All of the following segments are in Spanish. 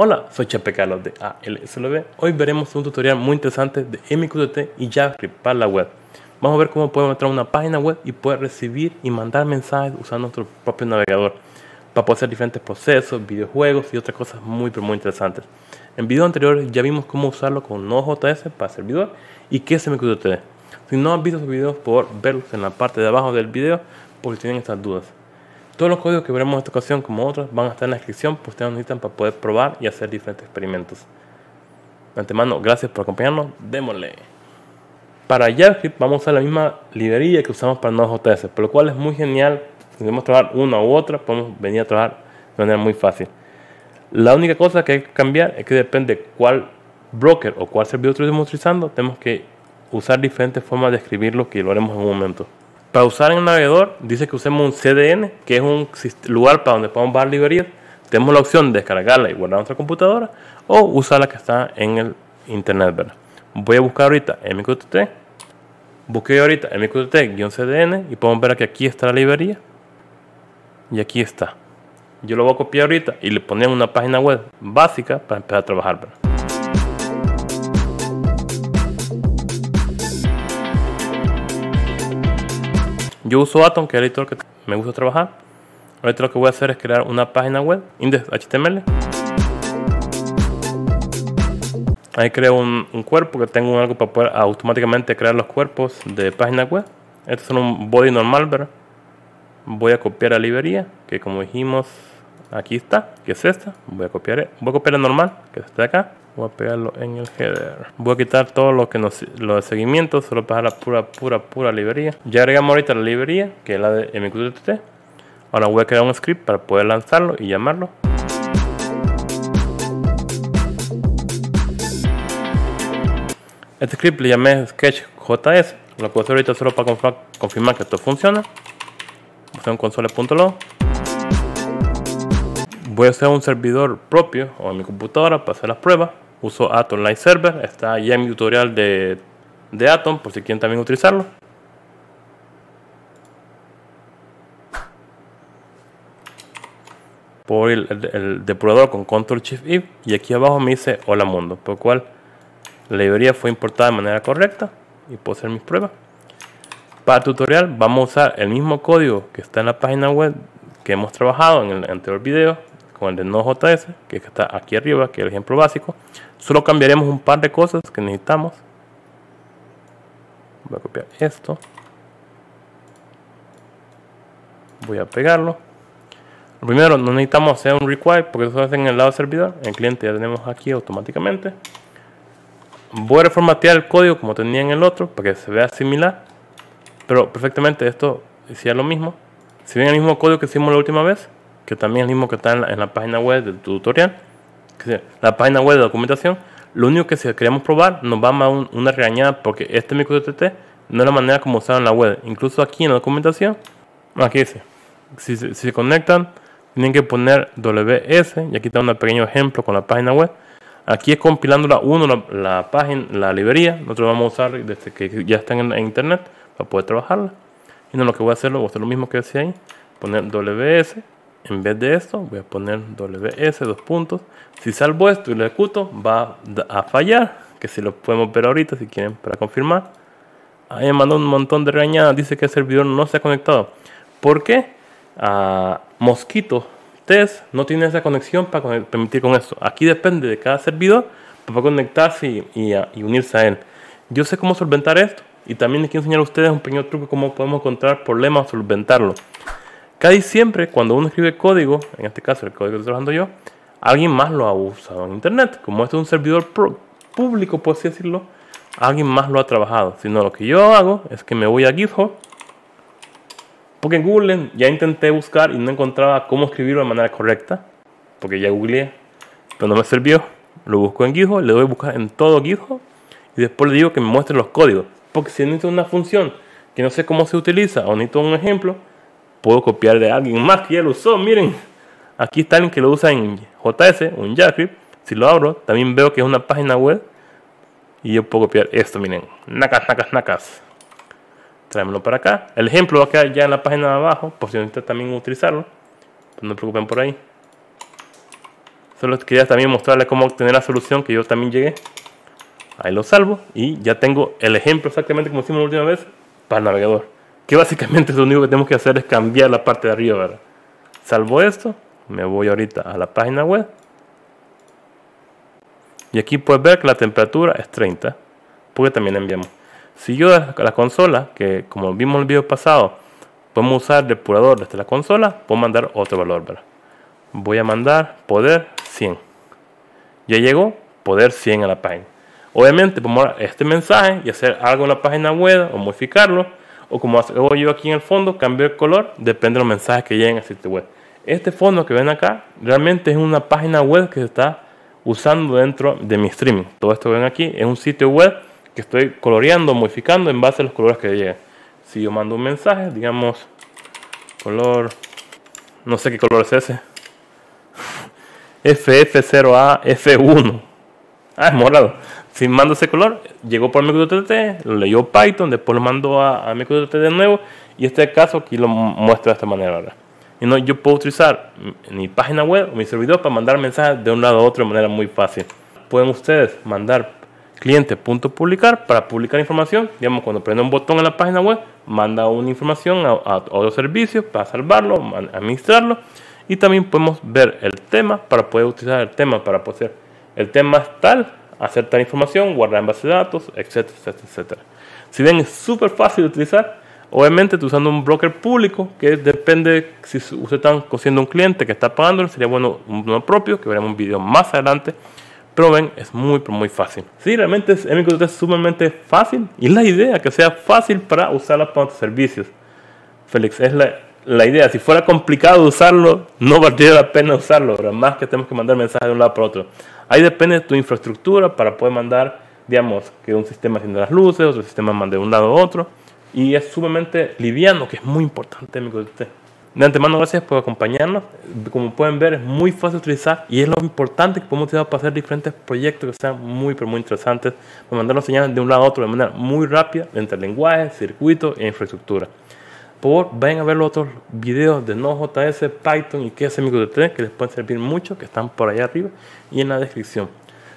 Hola, soy Chepe Carlos de ALSLB. Hoy veremos un tutorial muy interesante de MQTT y JavaScript para la web. Vamos a ver cómo podemos entrar a una página web y poder recibir y mandar mensajes usando nuestro propio navegador para poder hacer diferentes procesos, videojuegos y otras cosas muy pero muy interesantes. En videos anteriores ya vimos cómo usarlo con Node.js para servidor y qué es MQTT. Si no han visto esos videos, por verlos en la parte de abajo del video porque tienen estas dudas. Todos los códigos que veremos en esta ocasión, como otros, van a estar en la descripción, pues ustedes necesitan para poder probar y hacer diferentes experimentos. De antemano, gracias por acompañarnos, démosle. Para JavaScript vamos a usar la misma librería que usamos para Node.js, por lo cual es muy genial. Si queremos trabajar una u otra, podemos venir a trabajar de manera muy fácil. La única cosa que hay que cambiar es que depende de cuál broker o cuál servidor estemos utilizando, tenemos que usar diferentes formas de escribirlo que lo haremos en un momento. Para usar en el navegador, dice que usemos un CDN, que es un lugar para donde podemos bajar librerías. Tenemos la opción de descargarla y guardar en nuestra computadora o usar la que está en el internet, ¿verdad? Voy a buscar ahorita MQTT. Busqué ahorita MQTT-CDN y podemos ver que aquí está la librería. Y aquí está. Yo lo voy a copiar ahorita y le ponía una página web básica para empezar a trabajar, ¿verdad? Yo uso Atom, que es el editor que me gusta trabajar. Ahorita lo que voy a hacer es crear una página web, index.html. Ahí creo un, cuerpo que tengo algo para poder automáticamente crear los cuerpos de página web. Este es un body normal, ¿verdad? Voy a copiar la librería, que como dijimos, aquí está, que es esta. Voy a copiar, voy a copiar la normal, que es esta de acá. Voy a pegarlo en el header. Voy a quitar todo lo que nos, lo de seguimiento, solo para la pura, pura, pura librería. Ya agregamos ahorita la librería, que es la de MQTT. Ahora voy a crear un script para poder lanzarlo y llamarlo. Este script le llamé sketch.js. Lo que voy a hacer ahorita solo para confirmar que esto funciona. Voy a hacer un console.log voy a hacer un servidor propio o en mi computadora para hacer las pruebas uso Atom Live Server. Está ya en mi tutorial de, de Atom, por si quieren también utilizarlo. Por el, el, depurador con Control Shift I y aquí abajo me dice hola mundo, por lo cual la librería fue importada de manera correcta y puedo hacer mis pruebas. Para el tutorial vamos a usar el mismo código que está en la página web que hemos trabajado en el anterior video con el de Node.js, que está aquí arriba, que es el ejemplo básico. Solo cambiaremos un par de cosas que necesitamos. Voy a copiar esto. Voy a pegarlo. Primero, no necesitamos hacer un require porque eso es en el lado del servidor. El cliente ya tenemos aquí automáticamente. Voy a reformatear el código como tenía en el otro para que se vea similar. Pero perfectamente esto decía lo mismo. Si ven el mismo código que hicimos la última vez, que también es el mismo que está en la página web del tutorial, la página web de documentación, lo único que si queremos probar nos va a una regañada porque este micro no es la manera como en la web. Incluso aquí en la documentación, aquí dice, si, se conectan, tienen que poner WS y aquí está un pequeño ejemplo con la página web. Aquí es compilando la la, página, la librería. Nosotros vamos a usar desde que ya están en, internet para poder trabajarla. Y no, lo que voy a hacer, voy a hacer lo mismo que decía ahí. Poner WS en vez de esto voy a poner ws dos puntos si salvo esto y lo ejecuto va a fallar que si lo podemos ver ahorita si quieren para confirmar ahí me mandó un montón de regañadas dice que el servidor no se ha conectado ¿por qué? Ah, mosquito test no tiene esa conexión para permitir con esto aquí depende de cada servidor para conectarse ah, y, unirse a él yo sé cómo solventar esto y también les quiero enseñar a ustedes un pequeño truco cómo podemos encontrar problemas solventarlo Casi siempre cuando uno escribe código, en este caso el código que estoy trabajando yo, alguien más lo ha usado en Internet. Como esto es un servidor público, por así decirlo, alguien más lo ha trabajado. Si no, lo que yo hago es que me voy a GitHub, porque en Google ya intenté buscar y no encontraba cómo escribirlo de manera correcta, porque ya googleé, pero no me sirvió. Lo busco en GitHub, le doy a buscar en todo GitHub y después le digo que me muestre los códigos. Porque si necesito una función que no sé cómo se utiliza o necesito un ejemplo, puedo copiar de alguien más que ya lo usó. Miren, aquí está alguien que lo usa en JS o JavaScript. Si lo abro, también veo que es una página web. Y yo puedo copiar esto, miren. Nacas, nacas, nacas. Tráemelo para acá. El ejemplo va a quedar ya en la página de abajo, por si necesitas también utilizarlo. Pues no se preocupen por ahí. Solo quería también mostrarles cómo obtener la solución que yo también llegué. Ahí lo salvo y ya tengo el ejemplo exactamente como hicimos la última vez para el navegador que básicamente lo único que tenemos que hacer es cambiar la parte de arriba, ¿verdad? Salvo esto, me voy ahorita a la página web. Y aquí puedes ver que la temperatura es 30, porque también enviamos. Si yo a la consola, que como vimos en el video pasado, podemos usar depurador desde la consola, puedo mandar otro valor, ¿verdad? Voy a mandar poder 100. Ya llegó poder 100 a la página. Obviamente podemos este mensaje y hacer algo en la página web o modificarlo o como hago yo aquí en el fondo, cambio el color, depende de los mensajes que lleguen al sitio web. Este fondo que ven acá realmente es una página web que se está usando dentro de mi streaming. Todo esto que ven aquí es un sitio web que estoy coloreando, modificando en base a los colores que lleguen. Si yo mando un mensaje, digamos, color, no sé qué color es ese, FF0AF1. ah, es morado. Firmando ese color, llegó por MQTT, lo leyó Python, después lo mandó a, a MQTT de nuevo, y este caso aquí lo muestra de esta manera ahora. Y no, yo puedo utilizar mi página web o mi servidor para mandar mensajes de un lado a otro de manera muy fácil. Pueden ustedes mandar cliente.publicar para publicar información. Digamos, cuando prende un botón en la página web, manda una información a, otro servicio para salvarlo, administrarlo. Y también podemos ver el tema para poder utilizar el tema para poder el tema es tal, hacer tal información, guardar en base de datos, etcétera, etcétera, Si ven, es súper fácil de utilizar. Obviamente, tú usando un broker público, que depende si usted está consiguiendo un cliente que está pagando, sería bueno uno propio, que veremos un video más adelante. Pero ven, es muy, muy fácil. Sí, realmente es es sumamente fácil y la idea que sea fácil para usarla para otros servicios. Félix, es la, idea. Si fuera complicado usarlo, no valdría la pena usarlo, Además más que tenemos que mandar mensajes de un lado para otro. Ahí depende de tu infraestructura para poder mandar, digamos, que un sistema encienda las luces, otro sistema mande de un lado a otro. Y es sumamente liviano, que es muy importante amigo este, De antemano, gracias por acompañarnos. Como pueden ver, es muy fácil de utilizar y es lo importante que podemos utilizar para hacer diferentes proyectos que sean muy, pero muy interesantes, para mandar las señales de un lado a otro de manera muy rápida entre lenguajes, circuito e infraestructura. Por vayan a ver los otros videos de JS Python y qué de tren que les pueden servir mucho, que están por allá arriba y en la descripción.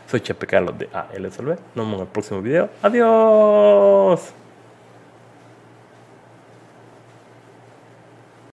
Soy Chepe Carlos de ALSLB. Nos vemos en el próximo video. Adiós.